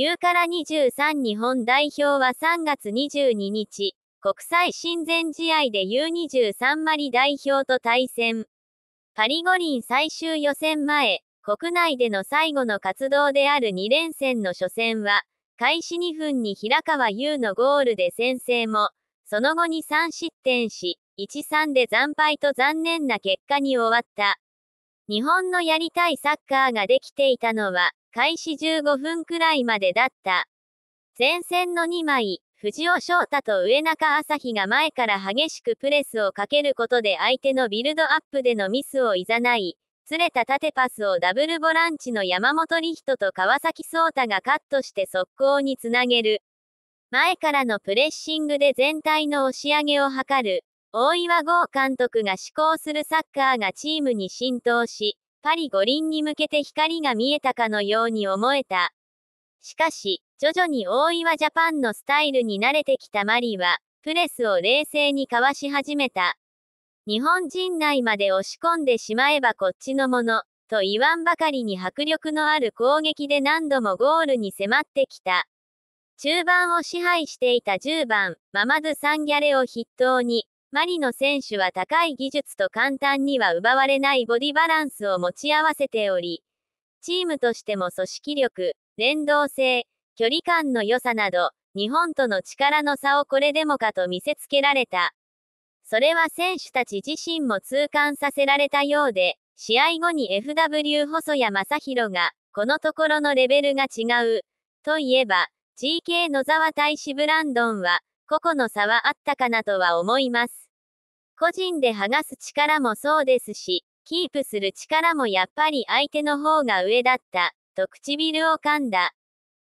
U から23日本代表は3月22日、国際親善試合で U23 マリ代表と対戦。パリ五輪最終予選前、国内での最後の活動である2連戦の初戦は、開始2分に平川優のゴールで先制も、その後に3失点し、1-3で惨敗と残念な結果に終わった。日本のやりたいサッカーができていたのは、開始15分くらいまでだった。前線の2枚、藤尾翔太と上中朝日が前から激しくプレスをかけることで相手のビルドアップでのミスをいざない、ずれた縦パスをダブルボランチの山本理人と川崎颯太がカットして速攻につなげる。前からのプレッシングで全体の押し上げを図る。大岩剛監督が志向するサッカーがチームに浸透し、パリ五輪に向けて光が見えたかのように思えた。しかし、徐々に大岩ジャパンのスタイルに慣れてきたマリは、プレスを冷静にかわし始めた。日本人内まで押し込んでしまえばこっちのもの、と言わんばかりに迫力のある攻撃で何度もゴールに迫ってきた。中盤を支配していた10番、ママドゥ・サンギャレを筆頭に、マリの選手は高い技術と簡単には奪われないボディバランスを持ち合わせており、チームとしても組織力、連動性、距離感の良さなど、日本との力の差をこれでもかと見せつけられた。それは選手たち自身も痛感させられたようで、試合後に FW 細谷正宏が、このところのレベルが違う、といえば、GK 野沢大使ブランドンは、個々の差はあったかなとは思います。個人で剥がす力もそうですし、キープする力もやっぱり相手の方が上だった、と唇を噛んだ。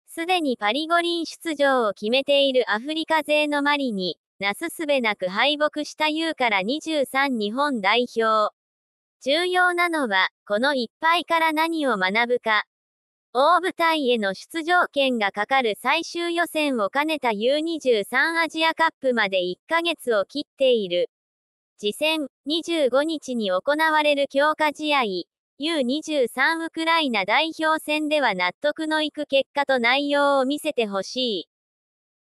すでにパリ五輪出場を決めているアフリカ勢のマリに、なすすべなく敗北した U から23日本代表。重要なのは、この一敗から何を学ぶか、大舞台への出場権がかかる最終予選を兼ねた U23 アジアカップまで1ヶ月を切っている。次戦、25日に行われる強化試合、U23 ウクライナ代表戦では納得のいく結果と内容を見せてほしい。